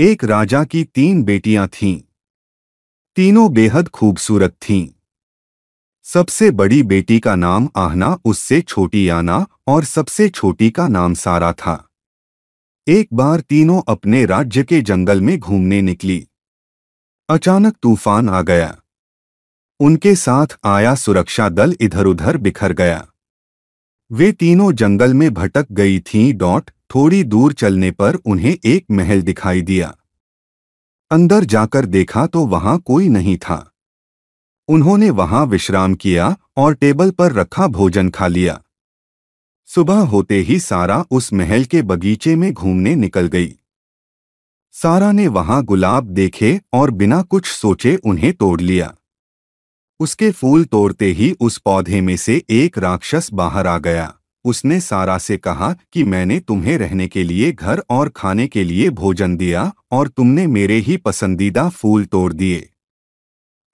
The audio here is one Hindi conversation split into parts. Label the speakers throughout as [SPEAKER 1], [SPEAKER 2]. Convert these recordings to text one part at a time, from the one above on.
[SPEAKER 1] एक राजा की तीन बेटियां थीं तीनों बेहद खूबसूरत थीं सबसे बड़ी बेटी का नाम आहना उससे छोटी आना और सबसे छोटी का नाम सारा था एक बार तीनों अपने राज्य के जंगल में घूमने निकली अचानक तूफान आ गया उनके साथ आया सुरक्षा दल इधर उधर बिखर गया वे तीनों जंगल में भटक गई थीं डॉट थोड़ी दूर चलने पर उन्हें एक महल दिखाई दिया अंदर जाकर देखा तो वहां कोई नहीं था उन्होंने वहां विश्राम किया और टेबल पर रखा भोजन खा लिया सुबह होते ही सारा उस महल के बगीचे में घूमने निकल गई सारा ने वहां गुलाब देखे और बिना कुछ सोचे उन्हें तोड़ लिया उसके फूल तोड़ते ही उस पौधे में से एक राक्षस बाहर आ गया उसने सारा से कहा कि मैंने तुम्हें रहने के लिए घर और खाने के लिए भोजन दिया और तुमने मेरे ही पसंदीदा फूल तोड़ दिए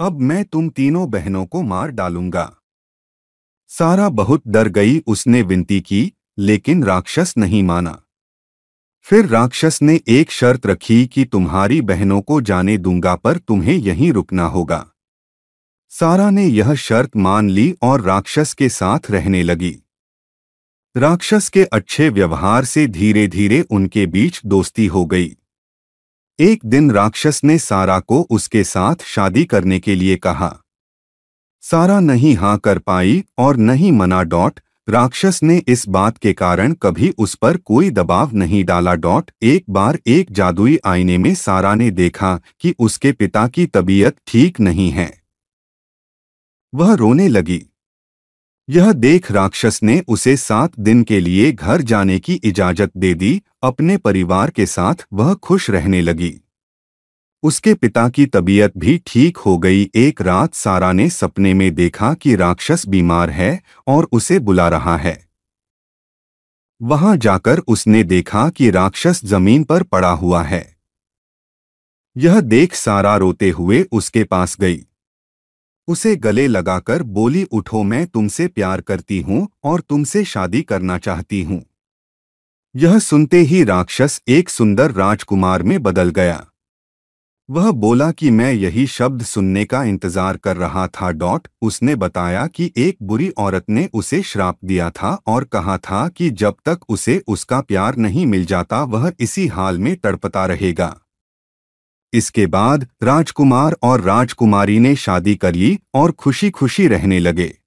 [SPEAKER 1] अब मैं तुम तीनों बहनों को मार डालूंगा सारा बहुत डर गई उसने विनती की लेकिन राक्षस नहीं माना फिर राक्षस ने एक शर्त रखी कि तुम्हारी बहनों को जाने दूंगा पर तुम्हें यहीं रुकना होगा सारा ने यह शर्त मान ली और राक्षस के साथ रहने लगी राक्षस के अच्छे व्यवहार से धीरे धीरे उनके बीच दोस्ती हो गई एक दिन राक्षस ने सारा को उसके साथ शादी करने के लिए कहा सारा नहीं हाँ कर पाई और नहीं मना डॉट राक्षस ने इस बात के कारण कभी उस पर कोई दबाव नहीं डाला डॉट एक बार एक जादुई आईने में सारा ने देखा कि उसके पिता की तबीयत ठीक नहीं है वह रोने लगी यह देख राक्षस ने उसे सात दिन के लिए घर जाने की इजाजत दे दी अपने परिवार के साथ वह खुश रहने लगी उसके पिता की तबीयत भी ठीक हो गई एक रात सारा ने सपने में देखा कि राक्षस बीमार है और उसे बुला रहा है वहां जाकर उसने देखा कि राक्षस जमीन पर पड़ा हुआ है यह देख सारा रोते हुए उसके पास गई उसे गले लगाकर बोली उठो मैं तुमसे प्यार करती हूँ और तुमसे शादी करना चाहती हूँ यह सुनते ही राक्षस एक सुंदर राजकुमार में बदल गया वह बोला कि मैं यही शब्द सुनने का इंतजार कर रहा था डॉट उसने बताया कि एक बुरी औरत ने उसे श्राप दिया था और कहा था कि जब तक उसे उसका प्यार नहीं मिल जाता वह इसी हाल में तड़पता रहेगा इसके बाद राजकुमार और राजकुमारी ने शादी कर ली और खुशी खुशी रहने लगे